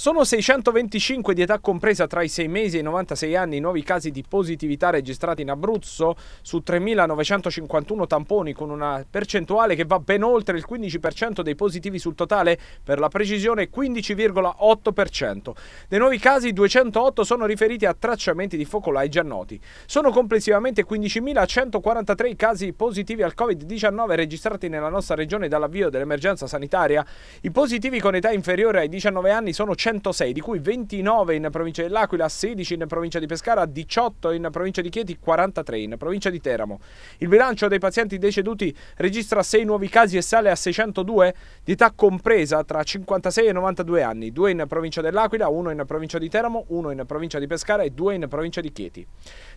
Sono 625 di età compresa tra i 6 mesi e i 96 anni i nuovi casi di positività registrati in Abruzzo su 3.951 tamponi con una percentuale che va ben oltre il 15% dei positivi sul totale, per la precisione 15,8%. Dei nuovi casi 208 sono riferiti a tracciamenti di focolai già noti. Sono complessivamente 15.143 i casi positivi al Covid-19 registrati nella nostra regione dall'avvio dell'emergenza sanitaria. I positivi con età inferiore ai 19 anni sono 100 106, di cui 29 in provincia dell'Aquila, 16 in provincia di Pescara, 18 in provincia di Chieti, 43 in provincia di Teramo. Il bilancio dei pazienti deceduti registra 6 nuovi casi e sale a 602 di età compresa tra 56 e 92 anni, 2 in provincia dell'Aquila, 1 in provincia di Teramo, 1 in provincia di Pescara e 2 in provincia di Chieti.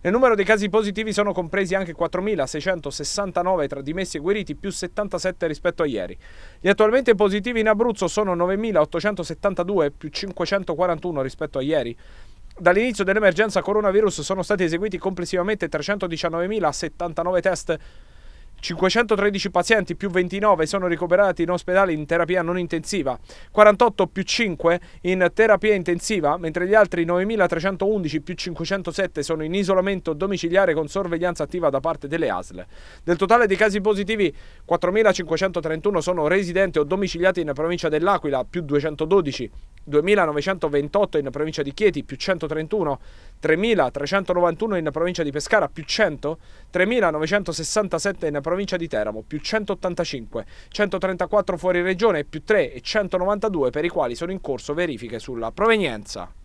Nel numero dei casi positivi sono compresi anche 4.669 tra dimessi e guariti, più 77 rispetto a ieri. Gli attualmente positivi in Abruzzo sono 9.872 più 5 541 rispetto a ieri. Dall'inizio dell'emergenza coronavirus sono stati eseguiti complessivamente 319.079 test 513 pazienti più 29 sono ricoverati in ospedale in terapia non intensiva, 48 più 5 in terapia intensiva, mentre gli altri 9.311 più 507 sono in isolamento domiciliare con sorveglianza attiva da parte delle ASL. Del totale dei casi positivi, 4.531 sono residenti o domiciliati in provincia dell'Aquila, più 212 2.928 in provincia di Chieti più 131, 3.391 in provincia di Pescara più 100, 3.967 in provincia di Teramo più 185, 134 fuori regione più 3 e 192 per i quali sono in corso verifiche sulla provenienza.